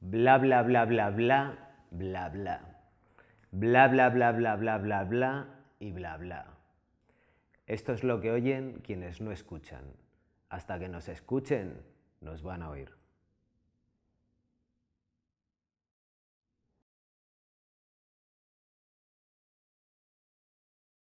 bla bla bla bla bla bla bla bla bla bla bla bla bla bla y bla bla. Esto es lo que oyen quienes no escuchan. Hasta que nos escuchen, nos van a oír.